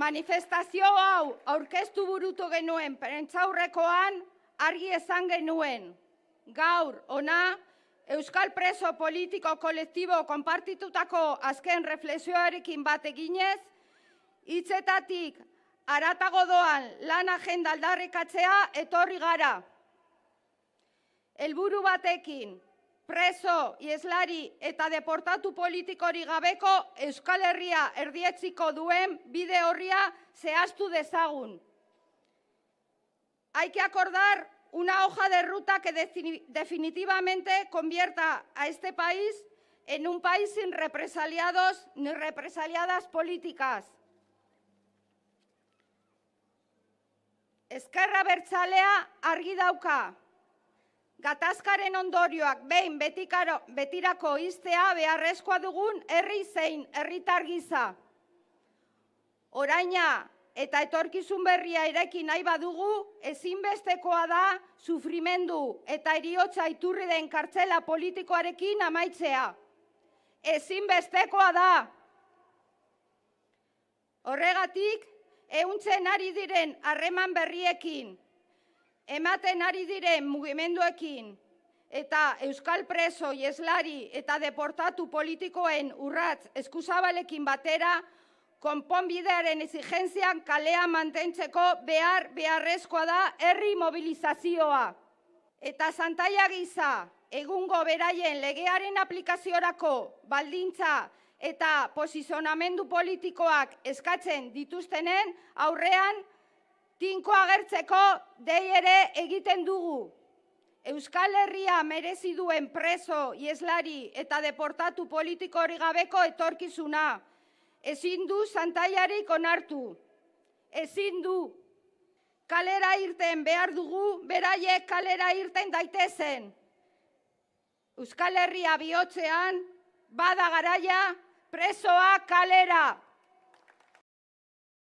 Manifestazio hau aurkeztu burutu genuen prentzaurrekoan argi esan genuen. Gaur, ona, Euskal Preso Politiko Kolektibo konpartitutako azken reflexioarekin bat eginez, hitzetatik aratago doan lan agenda aldarrikatzea etorri gara. Helburu batekin, preso, ieslari eta deportatu politikori gabeko Euskal Herria erdietziko duen bide horria zehaztu dezagun. Hai que acordar una hoja de ruta que definitivamente convierta a este país en un país sin represaliados ni represaliadas políticas. Ezkerra Bertzalea argi dauka. Gatazkaren ondorioak behin betikaro, betirako iztea beharrezkoa dugun herri zein herritar giza. Oraina eta etorkizun berria ireki nahi badugu ezinbestekoa da sufrimendu eta eriotza iturri den kartzela politikoarekin amaitzea. Ezinbestekoa da. Horregatik ehuntzen ari diren harreman berriekin ematen ari diren mugimenduekin eta euskal preso, ieslari eta deportatu politikoen urratz eskuzabalekin batera, konponbidearen ezigenzian kalea mantentzeko behar beharrezkoa da herri mobilizazioa. Eta santaia giza, egungo beraien legearen aplikaziorako baldintza eta posizionamendu politikoak eskatzen dituztenen aurrean, tinko agertzeko dei ere egiten dugu. Euskal Herria merezi duen preso, ieslari eta deportatu politiko hori gabeko etorkizuna. Ezin du santaiarik onartu. Ezin du. Kalera irten behar dugu, beraiek kalera irten daitezen. Euskal Herria bihotzean, bada garaia, presoa kalera.